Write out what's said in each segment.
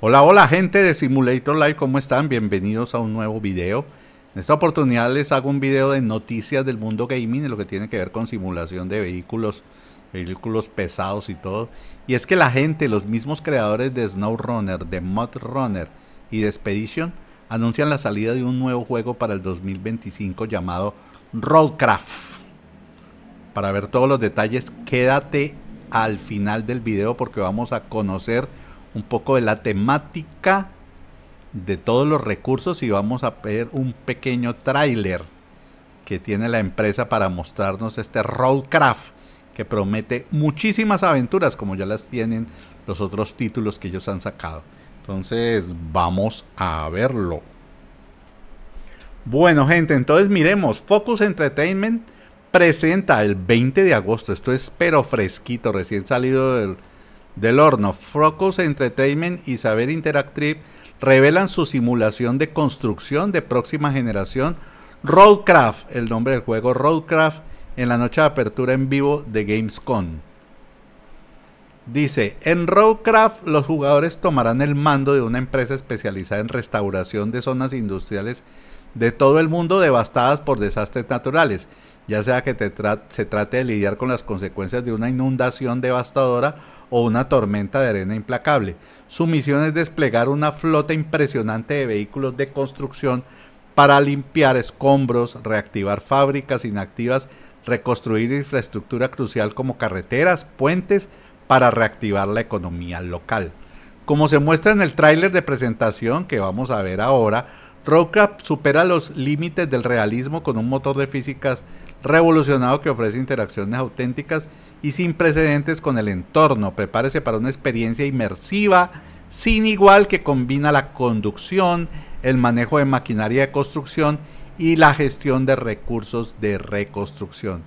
Hola, hola gente de Simulator Live, ¿cómo están? Bienvenidos a un nuevo video. En esta oportunidad les hago un video de noticias del mundo gaming y lo que tiene que ver con simulación de vehículos, vehículos pesados y todo. Y es que la gente, los mismos creadores de Snow Runner de Runner y de Expedition, anuncian la salida de un nuevo juego para el 2025 llamado Roadcraft. Para ver todos los detalles, quédate al final del video porque vamos a conocer un poco de la temática de todos los recursos y vamos a ver un pequeño tráiler que tiene la empresa para mostrarnos este Rollcraft que promete muchísimas aventuras como ya las tienen los otros títulos que ellos han sacado. Entonces vamos a verlo. Bueno gente, entonces miremos, Focus Entertainment presenta el 20 de agosto, esto es pero fresquito, recién salido del del horno, Focus Entertainment y Saber Interactive revelan su simulación de construcción de próxima generación Roadcraft, el nombre del juego Roadcraft, en la noche de apertura en vivo de Gamescom. Dice, en Roadcraft los jugadores tomarán el mando de una empresa especializada en restauración de zonas industriales de todo el mundo devastadas por desastres naturales, ya sea que se trate de lidiar con las consecuencias de una inundación devastadora o una tormenta de arena implacable. Su misión es desplegar una flota impresionante de vehículos de construcción para limpiar escombros, reactivar fábricas inactivas, reconstruir infraestructura crucial como carreteras, puentes, para reactivar la economía local. Como se muestra en el tráiler de presentación que vamos a ver ahora, Roadcraft supera los límites del realismo con un motor de físicas revolucionado que ofrece interacciones auténticas y sin precedentes con el entorno. Prepárese para una experiencia inmersiva sin igual que combina la conducción, el manejo de maquinaria de construcción y la gestión de recursos de reconstrucción.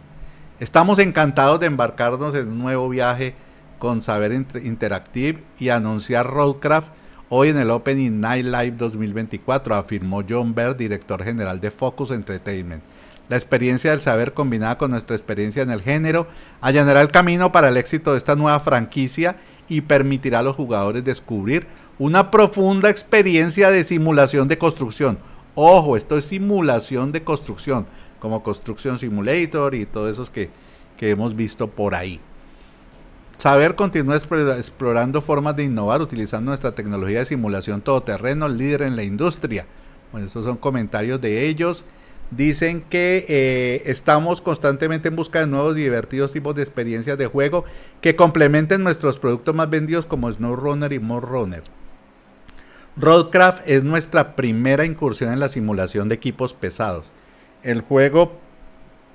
Estamos encantados de embarcarnos en un nuevo viaje con Saber Interactive y anunciar Roadcraft hoy en el Opening Night Live 2024, afirmó John Baird, director general de Focus Entertainment la experiencia del saber combinada con nuestra experiencia en el género allanará el camino para el éxito de esta nueva franquicia y permitirá a los jugadores descubrir una profunda experiencia de simulación de construcción. Ojo, esto es simulación de construcción, como Construction Simulator y todos esos que, hemos visto por ahí. Saber continúa explorando formas de innovar utilizando nuestra tecnología de simulación todoterreno, líder en la industria. Bueno, estos son comentarios de ellos. Dicen que eh, estamos constantemente en busca de nuevos divertidos tipos de experiencias de juego que complementen nuestros productos más vendidos como snow runner y more runner Roadcraft es nuestra primera incursión en la simulación de equipos pesados. El juego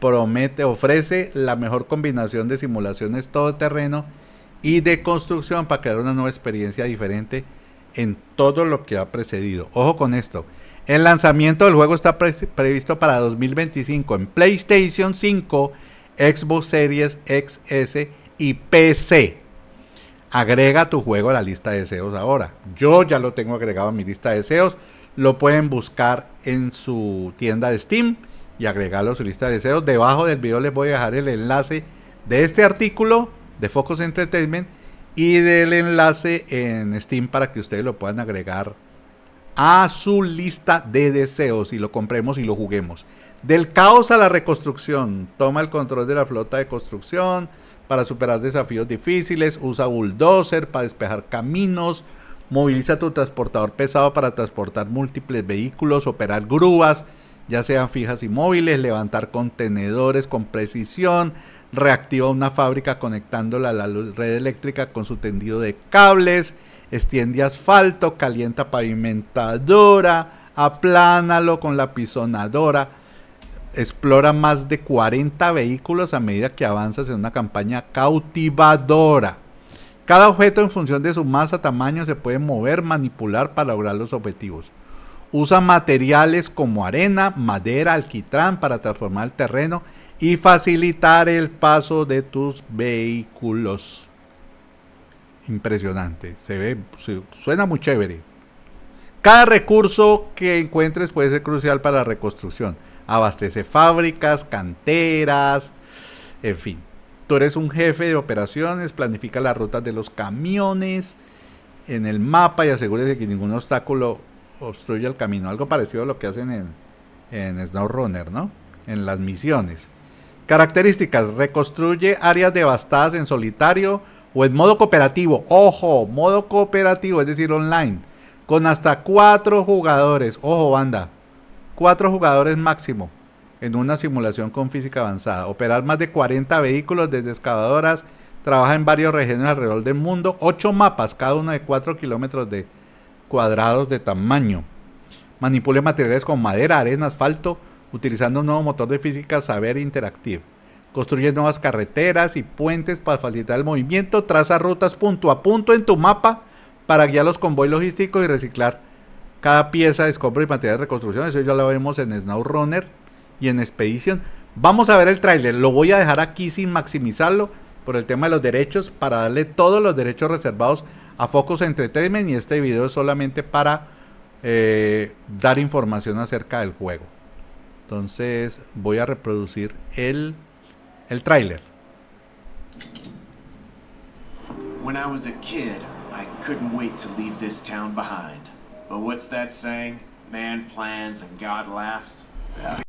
promete, ofrece la mejor combinación de simulaciones todoterreno y de construcción para crear una nueva experiencia diferente en todo lo que ha precedido. Ojo con esto. El lanzamiento del juego está previsto para 2025 en PlayStation 5, Xbox Series XS y PC. Agrega tu juego a la lista de deseos ahora. Yo ya lo tengo agregado a mi lista de deseos. Lo pueden buscar en su tienda de Steam y agregarlo a su lista de deseos. Debajo del video les voy a dejar el enlace de este artículo de Focus Entertainment y del enlace en Steam para que ustedes lo puedan agregar a su lista de deseos y lo compremos y lo juguemos. Del caos a la reconstrucción. Toma el control de la flota de construcción para superar desafíos difíciles. Usa bulldozer para despejar caminos. Moviliza tu transportador pesado para transportar múltiples vehículos, operar grúas, ya sean fijas y móviles, levantar contenedores con precisión. Reactiva una fábrica conectándola a la red eléctrica con su tendido de cables extiende asfalto, calienta pavimentadora, aplánalo con la pisonadora. Explora más de 40 vehículos a medida que avanzas en una campaña cautivadora. Cada objeto en función de su masa, tamaño, se puede mover, manipular para lograr los objetivos. Usa materiales como arena, madera, alquitrán para transformar el terreno y facilitar el paso de tus vehículos impresionante. Se ve, suena muy chévere. Cada recurso que encuentres puede ser crucial para la reconstrucción. Abastece fábricas, canteras, en fin. Tú eres un jefe de operaciones, planifica las rutas de los camiones en el mapa y asegúrese que ningún obstáculo obstruya el camino. Algo parecido a lo que hacen en, en SnowRunner, ¿no? En las misiones. Características. Reconstruye áreas devastadas en solitario o en modo cooperativo, ojo, modo cooperativo, es decir, online, con hasta cuatro jugadores, ojo banda, cuatro jugadores máximo en una simulación con física avanzada, operar más de 40 vehículos desde excavadoras, trabaja en varios regiones alrededor del mundo, ocho mapas, cada uno de 4 kilómetros de cuadrados de tamaño, manipule materiales con madera, arena, asfalto, utilizando un nuevo motor de física saber interactivo. Construye nuevas carreteras y puentes para facilitar el movimiento. Traza rutas punto a punto en tu mapa para guiar los convoys logísticos y reciclar cada pieza de escombro y material de reconstrucción. Eso ya lo vemos en runner y en Expedition. Vamos a ver el tráiler. Lo voy a dejar aquí sin maximizarlo por el tema de los derechos para darle todos los derechos reservados a Focus Entertainment y este video es solamente para eh, dar información acerca del juego. Entonces voy a reproducir el el tráiler. When I was a kid, I couldn't wait to leave this town behind. But what's that saying? Man plans and God laughs. Yeah.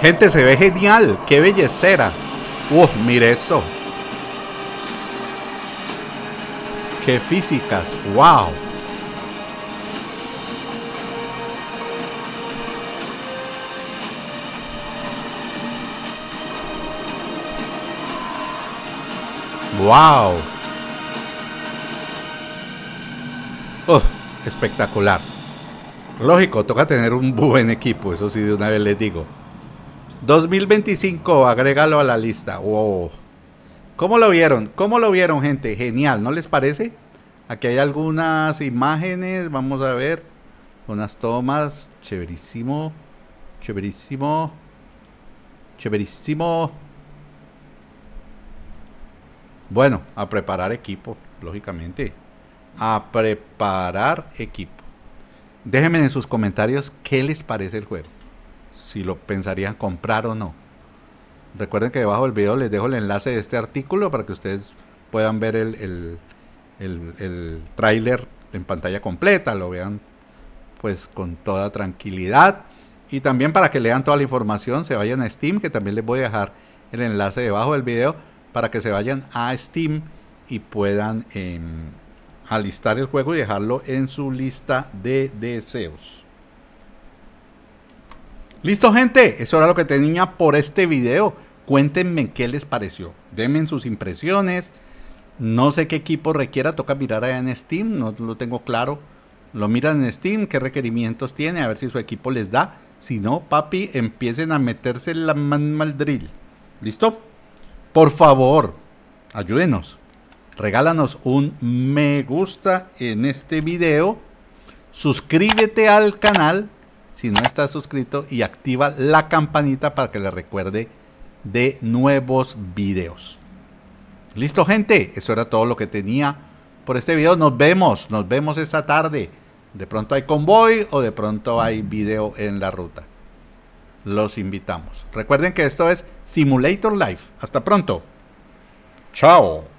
Gente, se ve genial. Qué bellecera. Uf, mire eso. Qué físicas. Wow. Wow. Oh, espectacular. Lógico, toca tener un buen equipo, eso sí de una vez les digo. 2025, agrégalo a la lista. Wow. ¿Cómo lo vieron? ¿Cómo lo vieron, gente? Genial, ¿no les parece? Aquí hay algunas imágenes, vamos a ver. Unas tomas, chéverísimo, chéverísimo, chéverísimo. Bueno, a preparar equipo, lógicamente. A preparar equipo. Déjenme en sus comentarios qué les parece el juego si lo pensarían comprar o no. Recuerden que debajo del video les dejo el enlace de este artículo para que ustedes puedan ver el, el, el, tráiler en pantalla completa, lo vean pues con toda tranquilidad. Y también para que lean toda la información, se vayan a Steam, que también les voy a dejar el enlace debajo del video, para que se vayan a Steam y puedan em, alistar el juego y dejarlo en su lista de deseos. Listo gente, eso era lo que tenía por este video. Cuéntenme qué les pareció. Denme sus impresiones. No sé qué equipo requiera, toca mirar allá en Steam, no lo tengo claro. Lo miran en Steam, qué requerimientos tiene, a ver si su equipo les da. Si no, papi, empiecen a meterse la man ¿Listo? Por favor, ayúdenos. Regálanos un me gusta en este video. Suscríbete al canal si no estás suscrito y activa la campanita para que le recuerde de nuevos videos. Listo gente, eso era todo lo que tenía por este video. Nos vemos, nos vemos esta tarde. De pronto hay convoy o de pronto hay video en la ruta. Los invitamos. Recuerden que esto es Simulator Life. Hasta pronto. Chao.